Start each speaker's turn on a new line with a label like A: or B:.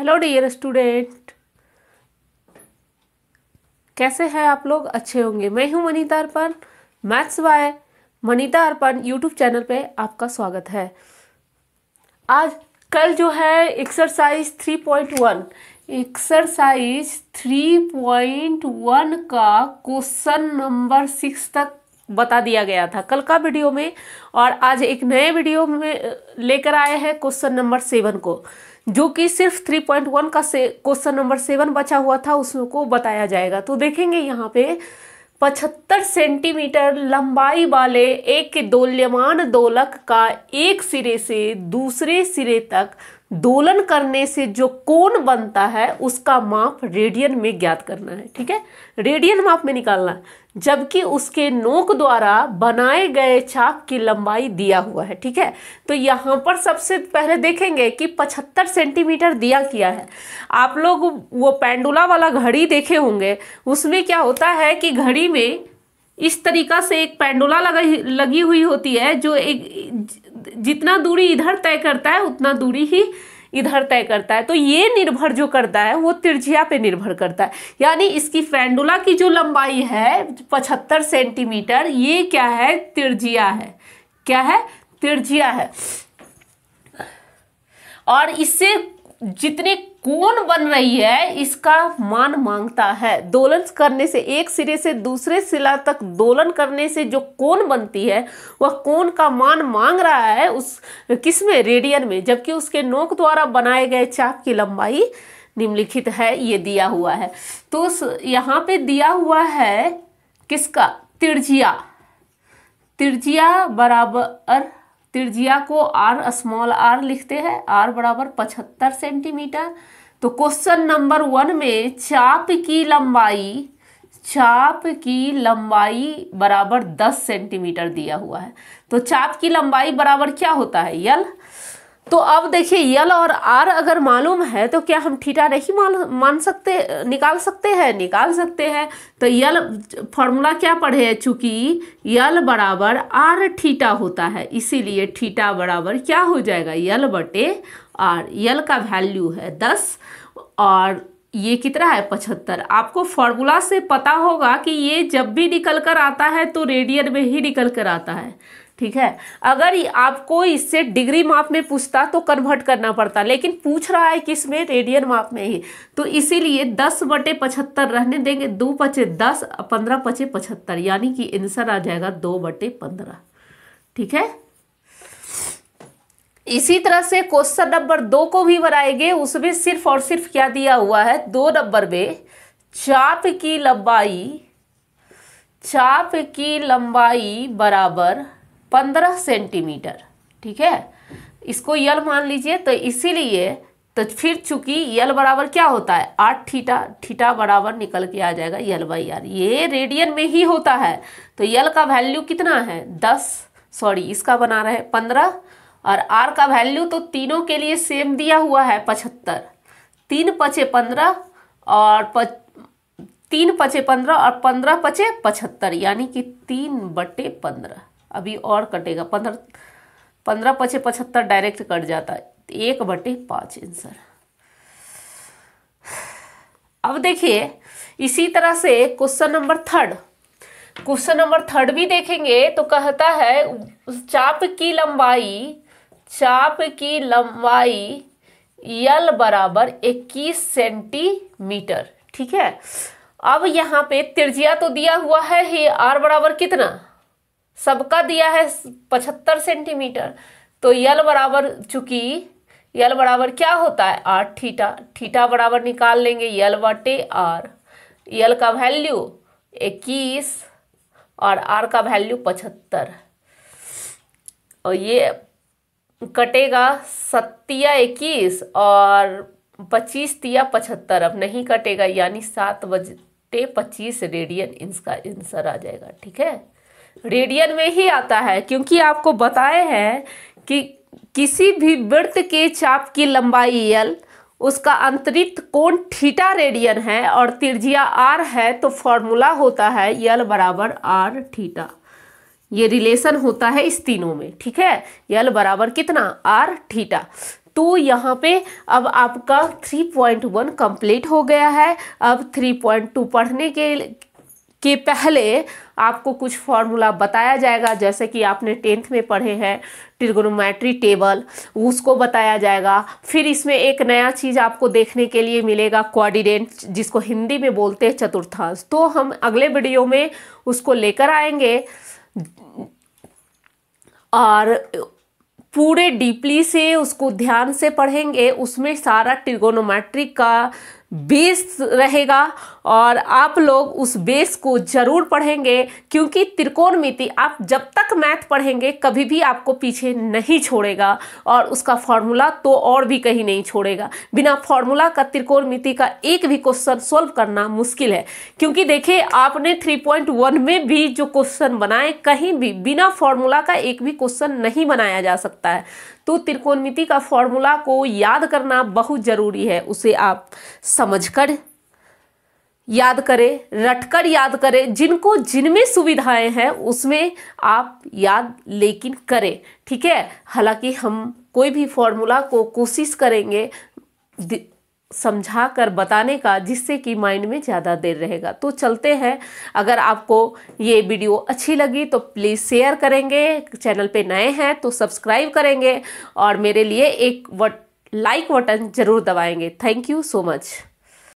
A: hello dear student कैसे हैं आप लोग अच्छे होंगे मैं हूं मनीता अर्पण मैथ्स वाय मनीता अर्पण यूट्यूब चैनल पे आपका स्वागत है आज कल जो है exercise three point one exercise three point one का क्वेश्चन नंबर सिक्स तक बता दिया गया था कल का वीडियो में और आज एक नए वीडियो में लेकर आए हैं क्वेश्चन नंबर सेवन को जो कि सिर्फ थ्री पॉइंट वन का क्वेश्चन नंबर सेवन बचा हुआ था उसको बताया जाएगा तो देखेंगे यहाँ पे पचहत्तर सेंटीमीटर लंबाई वाले एक दोल्यमान दोलक का एक सिरे से दूसरे सिरे तक दोलन करने से जो कोण बनता है उसका माप रेडियन में ज्ञात करना है ठीक है रेडियन माप में निकालना है जबकि उसके नोक द्वारा बनाए गए चाप की लंबाई दिया हुआ है ठीक है तो यहाँ पर सबसे पहले देखेंगे कि 75 सेंटीमीटर दिया किया है आप लोग वो पेंडुला वाला घड़ी देखे होंगे उसमें क्या होता है कि घड़ी में इस तरीका से एक पेंडुला लगी हुई होती है जो एक जितना दूरी इधर तय करता है उतना दूरी ही इधर तय करता है तो ये निर्भर जो करता है वो त्रिज्या पे निर्भर करता है यानी इसकी फैंडुला की जो लंबाई है पचहत्तर सेंटीमीटर ये क्या है त्रिज्या है क्या है त्रिज्या है और इससे जितने कौन बन रही है इसका मान मांगता है दोलन करने से एक सिरे से दूसरे सिला तक दोलन करने से जो कौन बनती है वह कौन का मान मांग रहा है उस किस में रेडियन में जबकि उसके नोक द्वारा बनाए गए चाप की लंबाई निम्नलिखित है ये दिया हुआ है तो यहाँ पे दिया हुआ है किसका तिरजिया तिरजिया बराबर त्रिज्या को आर स्मॉल आर लिखते हैं आर बराबर पचहत्तर सेंटीमीटर तो क्वेश्चन नंबर वन में चाप की लंबाई चाप की लंबाई बराबर दस सेंटीमीटर दिया हुआ है तो चाप की लंबाई बराबर क्या होता है यल तो अब देखिए यल और आर अगर मालूम है तो क्या हम ठीटा नहीं मान मान सकते निकाल सकते हैं निकाल सकते हैं तो यल फॉर्मूला क्या पढ़े चूंकि यल बराबर आर थीटा होता है इसीलिए थीटा बराबर क्या हो जाएगा यल बटे आर यल का वैल्यू है दस और ये कितना है पचहत्तर आपको फॉर्मूला से पता होगा कि ये जब भी निकल कर आता है तो रेडियन में ही निकल कर आता है ठीक है अगर आपको इससे डिग्री माप में पूछता तो कन्वर्ट करना पड़ता लेकिन पूछ रहा है किसमें रेडियन माप में ही तो इसीलिए दस बटे पचहत्तर रहने देंगे दो पचे दस पंद्रह पचे पचहत्तर यानी कि आंसर आ जाएगा दो बटे पंद्रह ठीक है इसी तरह से क्वेश्चन नंबर दो को भी बनाएंगे उसमें सिर्फ और सिर्फ क्या दिया हुआ है दो नंबर में चाप की लंबाई चाप की लंबाई बराबर पंद्रह सेंटीमीटर ठीक है इसको यल मान लीजिए तो इसीलिए तो फिर चूंकि यल बराबर क्या होता है आठ थीटा थीटा बराबर निकल के आ जाएगा यल बाई आर ये रेडियन में ही होता है तो यल का वैल्यू कितना है दस सॉरी इसका बना रहे पंद्रह और आर का वैल्यू तो तीनों के लिए सेम दिया हुआ है पचहत्तर तीन पचे पंद्रह और प, तीन पचे पंद्रह और पंद्रह पचे पचहत्तर यानी कि तीन बटे पंद्रह अभी और कटेगा पंद्रह पंद्रह पचे पचहत्तर डायरेक्ट कट जाता है एक बटे पाँच आंसर अब देखिए इसी तरह से question number third question number third भी देखेंगे तो कहता है चाप की लंबाई चाप की लंबाई यल बराबर 21 सेंटीमीटर ठीक है अब यहाँ पे त्रिज्या तो दिया हुआ है ही आर बराबर कितना सबका दिया है पचहत्तर सेंटीमीटर तो यल बराबर चूंकि यल बराबर क्या होता है आर थीटा थीटा बराबर निकाल लेंगे यल बटे आर यल का वैल्यू इक्कीस और आर का वैल्यू पचहत्तर और ये कटेगा सत्तिया इक्कीस और पच्चीस तिया पचहत्तर अब नहीं कटेगा यानी सात बजते पच्चीस रेडियन इसका आंसर आ जाएगा ठीक है रेडियन में ही आता है क्योंकि आपको बताए हैं कि किसी भी वृत्त के चाप की लंबाई यल उसका अंतरित कोण थीटा रेडियन है और त्रिज्या आर है तो फॉर्मूला होता है यल बराबर आर थीटा ये रिलेशन होता है इस तीनों में ठीक है यल बराबर कितना आर थीटा तो यहाँ पे अब आपका 3.1 कंप्लीट हो गया है अब 3.2 पढ़ने के के पहले आपको कुछ फॉर्मूला बताया जाएगा जैसे कि आपने टेंथ में पढ़े हैं ट्रिगोनोमेट्री टेबल उसको बताया जाएगा फिर इसमें एक नया चीज़ आपको देखने के लिए मिलेगा कोऑर्डिनेट जिसको हिंदी में बोलते हैं चतुर्थांश तो हम अगले वीडियो में उसको लेकर आएंगे और पूरे डीपली से उसको ध्यान से पढ़ेंगे उसमें सारा ट्रिगोनोमेट्रिक का बेस रहेगा और आप लोग उस बेस को जरूर पढ़ेंगे क्योंकि त्रिकोणमिति आप जब तक मैथ पढ़ेंगे कभी भी आपको पीछे नहीं छोड़ेगा और उसका फॉर्मूला तो और भी कहीं नहीं छोड़ेगा बिना फॉर्मूला का त्रिकोणमिति का एक भी क्वेश्चन सॉल्व करना मुश्किल है क्योंकि देखिए आपने 3.1 में भी जो क्वेश्चन बनाए कहीं भी बिना फॉर्मूला का एक भी क्वेश्चन नहीं बनाया जा सकता है तो त्रिकोणमिति का फॉर्मूला को याद करना बहुत ज़रूरी है उसे आप समझकर याद करें रटकर याद करें जिनको जिनमें सुविधाएं हैं उसमें आप याद लेकिन करें ठीक है हालांकि हम कोई भी फॉर्मूला को कोशिश करेंगे समझा कर बताने का जिससे कि माइंड में ज़्यादा देर रहेगा तो चलते हैं अगर आपको ये वीडियो अच्छी लगी तो प्लीज़ शेयर करेंगे चैनल पे नए हैं तो सब्सक्राइब करेंगे और मेरे लिए एक वट लाइक बटन ज़रूर दबाएंगे थैंक यू सो मच